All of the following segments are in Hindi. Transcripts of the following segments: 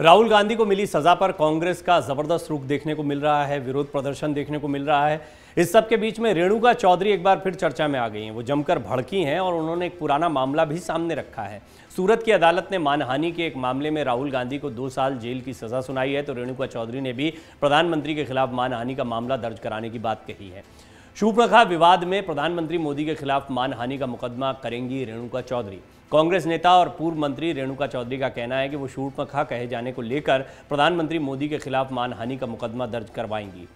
राहुल गांधी को मिली सजा पर कांग्रेस का जबरदस्त रुख देखने को मिल रहा है विरोध प्रदर्शन देखने को मिल रहा है इस सब के बीच में रेणुका चौधरी एक बार फिर चर्चा में आ गई हैं वो जमकर भड़की हैं और उन्होंने एक पुराना मामला भी सामने रखा है सूरत की अदालत ने मानहानि के एक मामले में राहुल गांधी को दो साल जेल की सजा सुनाई है तो रेणुका चौधरी ने भी प्रधानमंत्री के खिलाफ मानहानि का मामला दर्ज कराने की बात कही है शूप्रखा विवाद में प्रधानमंत्री मोदी के खिलाफ मानहानि का मुकदमा करेंगी रेणुका चौधरी कांग्रेस नेता और पूर्व मंत्री रेणुका चौधरी का कहना है कि वो शूर्पखा कहे जाने को लेकर प्रधानमंत्री मोदी के खिलाफ मानहानि का मुकदमा दर्ज करवाएंगी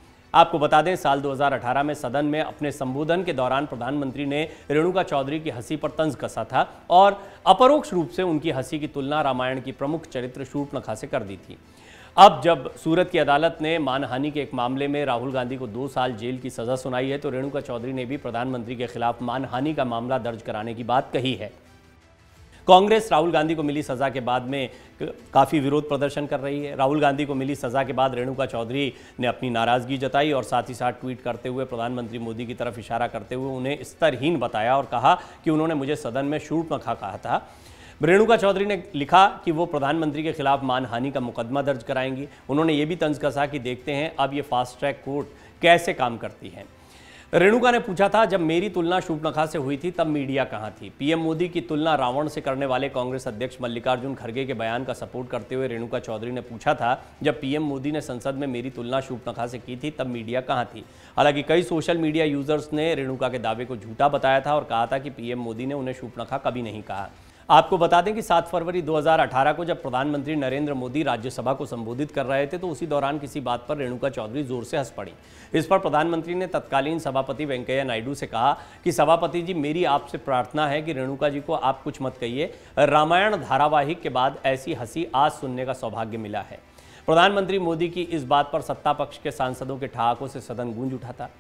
आपको बता दें साल 2018 में सदन में अपने संबोधन के दौरान प्रधानमंत्री ने रेणुका चौधरी की हंसी पर तंज कसा था और अपरोक्ष रूप से उनकी हंसी की तुलना रामायण की प्रमुख चरित्र शूर्पणखा से कर दी थी अब जब सूरत की अदालत ने मानहानि के एक मामले में राहुल गांधी को दो साल जेल की सज़ा सुनाई है तो रेणुका चौधरी ने भी प्रधानमंत्री के खिलाफ मानहानि का मामला दर्ज कराने की बात कही है कांग्रेस राहुल गांधी को मिली सज़ा के बाद में काफ़ी विरोध प्रदर्शन कर रही है राहुल गांधी को मिली सज़ा के बाद रेणुका चौधरी ने अपनी नाराज़गी जताई और साथ ही साथ ट्वीट करते हुए प्रधानमंत्री मोदी की तरफ इशारा करते हुए उन्हें स्तरहीन बताया और कहा कि उन्होंने मुझे सदन में शूट मखा कहा था रेणुका चौधरी ने लिखा कि वो प्रधानमंत्री के खिलाफ मानहानि का मुकदमा दर्ज कराएंगी उन्होंने ये भी तंज कसा कि देखते हैं अब ये फास्ट ट्रैक कोर्ट कैसे काम करती है रेणुका ने पूछा था जब मेरी तुलना शुभनखा से हुई थी तब मीडिया कहाँ थी पीएम मोदी की तुलना रावण से करने वाले कांग्रेस अध्यक्ष मल्लिकार्जुन खड़गे के बयान का सपोर्ट करते हुए रेणुका चौधरी ने पूछा था जब पीएम मोदी ने संसद में मेरी तुलना शुभनखा से की थी तब मीडिया कहाँ थी हालांकि कई सोशल मीडिया यूजर्स ने रेणुका के दावे को झूठा बताया था और कहा था कि पीएम मोदी ने उन्हें शुभनखा कभी नहीं कहा आपको बता दें कि 7 फरवरी 2018 को जब प्रधानमंत्री नरेंद्र मोदी राज्यसभा को संबोधित कर रहे थे तो उसी दौरान किसी बात पर रेणुका चौधरी जोर से हंस पड़ी इस पर प्रधानमंत्री ने तत्कालीन सभापति वेंकैया नायडू से कहा कि सभापति जी मेरी आपसे प्रार्थना है कि रेणुका जी को आप कुछ मत कहिए रामायण धारावाहिक के बाद ऐसी हंसी आज सुनने का सौभाग्य मिला है प्रधानमंत्री मोदी की इस बात पर सत्ता पक्ष के सांसदों के ठहाकों से सदन गूंज उठा था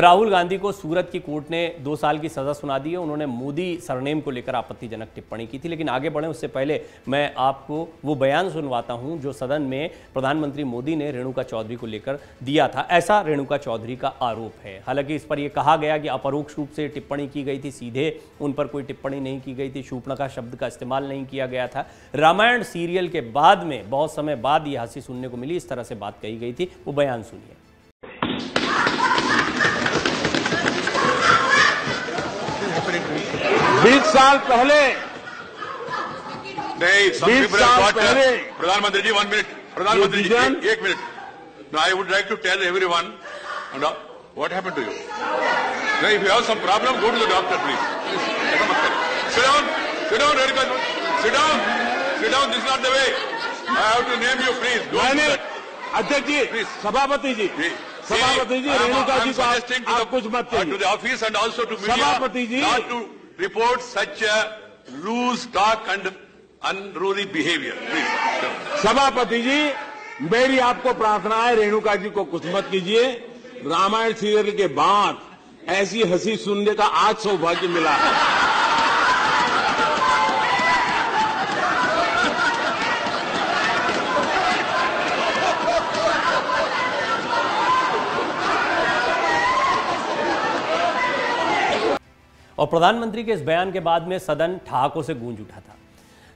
राहुल गांधी को सूरत की कोर्ट ने दो साल की सज़ा सुना दी है उन्होंने मोदी सरनेम को लेकर आपत्तिजनक टिप्पणी की थी लेकिन आगे बढ़े उससे पहले मैं आपको वो बयान सुनवाता हूँ जो सदन में प्रधानमंत्री मोदी ने रेणुका चौधरी को लेकर दिया था ऐसा रेणुका चौधरी का आरोप है हालांकि इस पर यह कहा गया कि अपरोक्ष रूप से टिप्पणी की गई थी सीधे उन पर कोई टिप्पणी नहीं की गई थी शूपनखा शब्द का इस्तेमाल नहीं किया गया था रामायण सीरियल के बाद में बहुत समय बाद ये हंसी सुनने को मिली इस तरह से बात कही गई थी वो बयान सुनिए बीस साल पहले नहीं बीस साल पहले प्रधानमंत्री जी वन मिनट प्रधानमंत्री जी एक minute I would like to tell every one what happen to you नहीं you have some problem go to the doctor please sit down sit down radical sit down sit down this not the way I have to name you please अध्यक्ष जी सभापति जी सभापति जी रेणुका जी को आप कुछ मत to the office and also to सभापति जी report such a loose talk and unruly behavior. Please. सभापति जी मेरी आपको प्रार्थना है रेणुका जी को कुछ मत कीजिए रामायण सीरियल के बाद ऐसी हंसी सुनने का आज सौभाग्य मिला है और प्रधानमंत्री के इस बयान के बाद में सदन ठहाकों से गूंज उठा था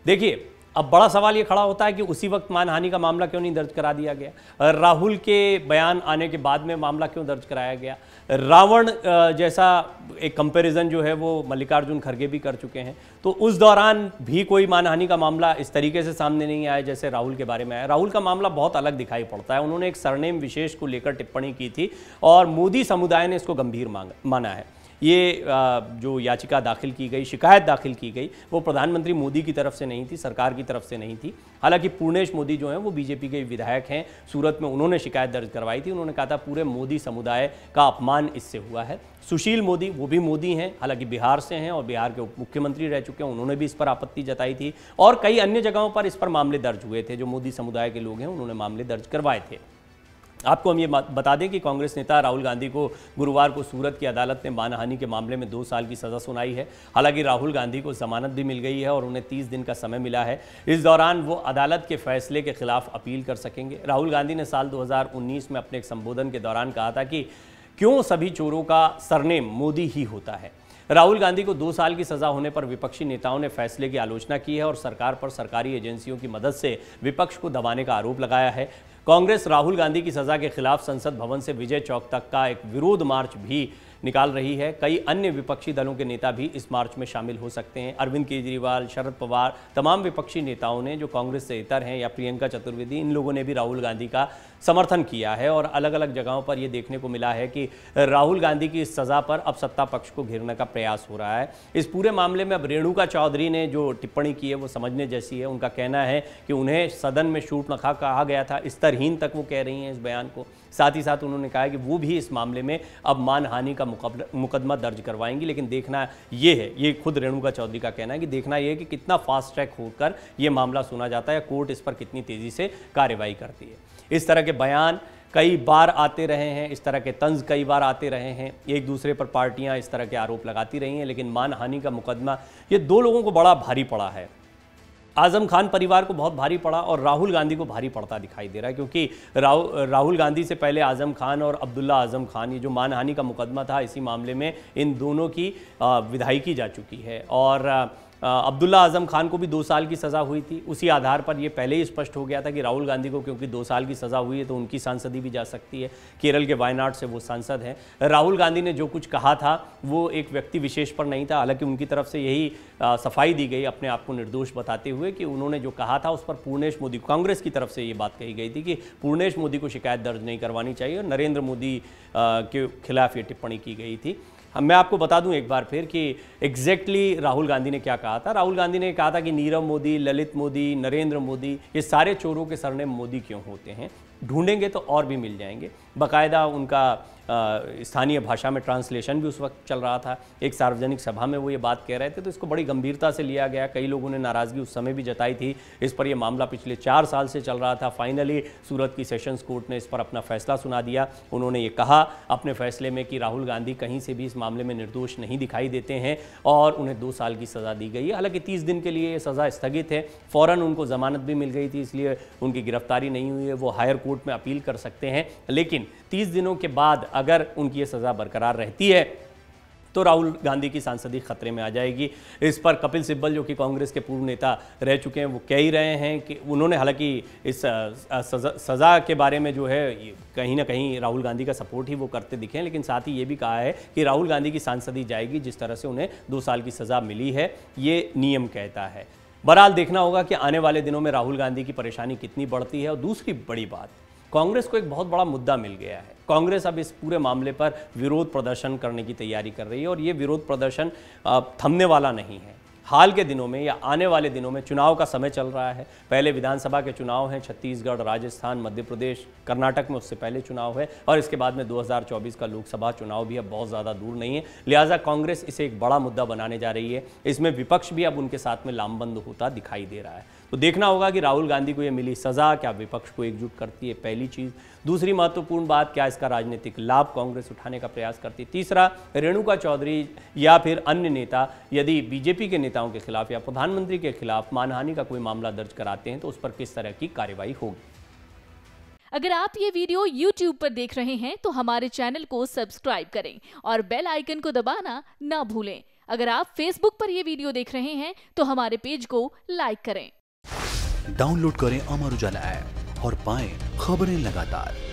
देखिए अब बड़ा सवाल ये खड़ा होता है कि उसी वक्त मानहानि का मामला क्यों नहीं दर्ज करा दिया गया राहुल के बयान आने के बाद में मामला क्यों दर्ज कराया गया रावण जैसा एक कंपैरिजन जो है वो मल्लिकार्जुन खड़गे भी कर चुके हैं तो उस दौरान भी कोई मानहानि का मामला इस तरीके से सामने नहीं आया जैसे राहुल के बारे में आया राहुल का मामला बहुत अलग दिखाई पड़ता है उन्होंने एक सरनेम विशेष को लेकर टिप्पणी की थी और मोदी समुदाय ने इसको गंभीर माना है ये जो याचिका दाखिल की गई शिकायत दाखिल की गई वो प्रधानमंत्री मोदी की तरफ से नहीं थी सरकार की तरफ से नहीं थी हालांकि पूर्णेश मोदी जो हैं वो बीजेपी के विधायक हैं सूरत में उन्होंने शिकायत दर्ज करवाई थी उन्होंने कहा था पूरे मोदी समुदाय का अपमान इससे हुआ है सुशील मोदी वो भी मोदी हैं हालांकि बिहार से हैं और बिहार के उप मुख्यमंत्री रह चुके हैं उन्होंने भी इस पर आपत्ति जताई थी और कई अन्य जगहों पर इस पर मामले दर्ज हुए थे जो मोदी समुदाय के लोग हैं उन्होंने मामले दर्ज करवाए थे आपको हम ये बता दें कि कांग्रेस नेता राहुल गांधी को गुरुवार को सूरत की अदालत ने मानहानि के मामले में दो साल की सज़ा सुनाई है हालांकि राहुल गांधी को जमानत भी मिल गई है और उन्हें तीस दिन का समय मिला है इस दौरान वो अदालत के फैसले के खिलाफ अपील कर सकेंगे राहुल गांधी ने साल 2019 में अपने एक संबोधन के दौरान कहा था कि क्यों सभी चोरों का सरनेम मोदी ही होता है राहुल गांधी को दो साल की सजा होने पर विपक्षी नेताओं ने फैसले की आलोचना की है और सरकार पर सरकारी एजेंसियों की मदद से विपक्ष को दबाने का आरोप लगाया है कांग्रेस राहुल गांधी की सजा के खिलाफ संसद भवन से विजय चौक तक का एक विरोध मार्च भी निकाल रही है कई अन्य विपक्षी दलों के नेता भी इस मार्च में शामिल हो सकते हैं अरविंद केजरीवाल शरद पवार तमाम विपक्षी नेताओं ने जो कांग्रेस से इतर हैं या प्रियंका चतुर्वेदी इन लोगों ने भी राहुल गांधी का समर्थन किया है और अलग अलग जगहों पर यह देखने को मिला है कि राहुल गांधी की इस सज़ा पर अब सत्ता पक्ष को घेरने का प्रयास हो रहा है इस पूरे मामले में अब रेणुका चौधरी ने जो टिप्पणी की है वो समझने जैसी है उनका कहना है कि उन्हें सदन में शूट नखा कहा गया था स्तरहीन तक वो कह रही हैं इस बयान को साथ ही साथ उन्होंने कहा कि वो भी इस मामले में अब मानहानि का मुकदमा दर्ज करवाएंगी लेकिन देखना यह है ये खुद रेणुका चौधरी का कहना है कि देखना यह है कि कितना फास्ट ट्रैक होकर यह मामला सुना जाता है कोर्ट इस पर कितनी तेज़ी से कार्रवाई करती है इस तरह के बयान कई बार आते रहे हैं इस तरह के तंज कई बार आते रहे हैं एक दूसरे पर पार्टियां इस तरह के आरोप लगाती रही हैं लेकिन मानहानि का मुकदमा ये दो लोगों को बड़ा भारी पड़ा है आजम खान परिवार को बहुत भारी पड़ा और राहुल गांधी को भारी पड़ता दिखाई दे रहा है क्योंकि राहु राहुल गांधी से पहले आजम खान और अब्दुल्ला आजम खान ये जो मानहानि का मुकदमा था इसी मामले में इन दोनों की विधाई की जा चुकी है और अब्दुल्ला आजम खान को भी दो साल की सज़ा हुई थी उसी आधार पर यह पहले ही स्पष्ट हो गया था कि राहुल गांधी को क्योंकि दो साल की सज़ा हुई है तो उनकी सांसदी भी जा सकती है केरल के वायनाड से वो सांसद हैं राहुल गांधी ने जो कुछ कहा था वो एक व्यक्ति विशेष पर नहीं था हालांकि उनकी तरफ से यही आ, सफाई दी गई अपने आप को निर्दोष बताते हुए कि उन्होंने जो कहा था उस पर पूर्णेश मोदी कांग्रेस की तरफ से ये बात कही गई थी कि पूर्णेश मोदी को शिकायत दर्ज नहीं करवानी चाहिए और नरेंद्र मोदी के खिलाफ ये टिप्पणी की गई थी मैं आपको बता दूं एक बार फिर कि एग्जैक्टली राहुल गांधी ने क्या कहा कहा था राहुल गांधी ने कहा था कि नीरव मोदी ललित मोदी नरेंद्र मोदी ये सारे चोरों के सरनेम मोदी क्यों होते हैं ढूंढेंगे तो और भी मिल जाएंगे बाकायदा उनका स्थानीय भाषा में ट्रांसलेशन भी उस वक्त चल रहा था एक सार्वजनिक सभा में वो ये बात कह रहे थे तो इसको बड़ी गंभीरता से लिया गया कई लोगों ने नाराज़गी उस समय भी जताई थी इस पर यह मामला पिछले चार साल से चल रहा था फाइनली सूरत की सेशंस कोर्ट ने इस पर अपना फैसला सुना दिया उन्होंने ये कहा अपने फैसले में कि राहुल गांधी कहीं से भी इस मामले में निर्दोष नहीं दिखाई देते हैं और उन्हें दो साल की सज़ा दी गई है हालांकि तीस दिन के लिए ये सज़ा स्थगित है फ़ौरन उनको ज़मानत भी मिल गई थी इसलिए उनकी गिरफ्तारी नहीं हुई है वो हायर कोर्ट में अपील कर सकते हैं लेकिन तीस दिनों के बाद अगर उनकी ये सज़ा बरकरार रहती है तो राहुल गांधी की सांसदी खतरे में आ जाएगी इस पर कपिल सिब्बल जो कि कांग्रेस के पूर्व नेता रह चुके हैं वो कह ही रहे हैं कि उन्होंने हालांकि इस सजा, सजा के बारे में जो है कहीं ना कहीं राहुल गांधी का सपोर्ट ही वो करते दिखे लेकिन साथ ही ये भी कहा है कि राहुल गांधी की सांसदी जाएगी जिस तरह से उन्हें दो साल की सज़ा मिली है ये नियम कहता है बहरहाल देखना होगा कि आने वाले दिनों में राहुल गांधी की परेशानी कितनी बढ़ती है और दूसरी बड़ी बात कांग्रेस को एक बहुत बड़ा मुद्दा मिल गया है कांग्रेस अब इस पूरे मामले पर विरोध प्रदर्शन करने की तैयारी कर रही है और ये विरोध प्रदर्शन थमने वाला नहीं है हाल के दिनों में या आने वाले दिनों में चुनाव का समय चल रहा है पहले विधानसभा के चुनाव हैं छत्तीसगढ़ राजस्थान मध्य प्रदेश कर्नाटक में उससे पहले चुनाव है और इसके बाद में 2024 का लोकसभा चुनाव भी अब बहुत ज़्यादा दूर नहीं है लिहाजा कांग्रेस इसे एक बड़ा मुद्दा बनाने जा रही है इसमें विपक्ष भी अब उनके साथ में लामबंद होता दिखाई दे रहा है तो देखना होगा कि राहुल गांधी को ये मिली सज़ा क्या विपक्ष को एकजुट करती है पहली चीज़ दूसरी महत्वपूर्ण बात क्या इसका राजनीतिक लाभ कांग्रेस उठाने का प्रयास करती है तीसरा रेणुका चौधरी या फिर अन्य नेता यदि बीजेपी के नेताओं के खिलाफ या प्रधानमंत्री के खिलाफ मानहानि का कोई मामला दर्ज कराते हैं तो उस पर किस तरह की कार्यवाही होगी अगर आप ये वीडियो YouTube पर देख रहे हैं तो हमारे चैनल को सब्सक्राइब करें और बेल आइकन को दबाना ना भूलें अगर आप Facebook पर यह वीडियो देख रहे हैं तो हमारे पेज को लाइक करें डाउनलोड करें अमर उजाला ऐप और पाएं खबरें लगातार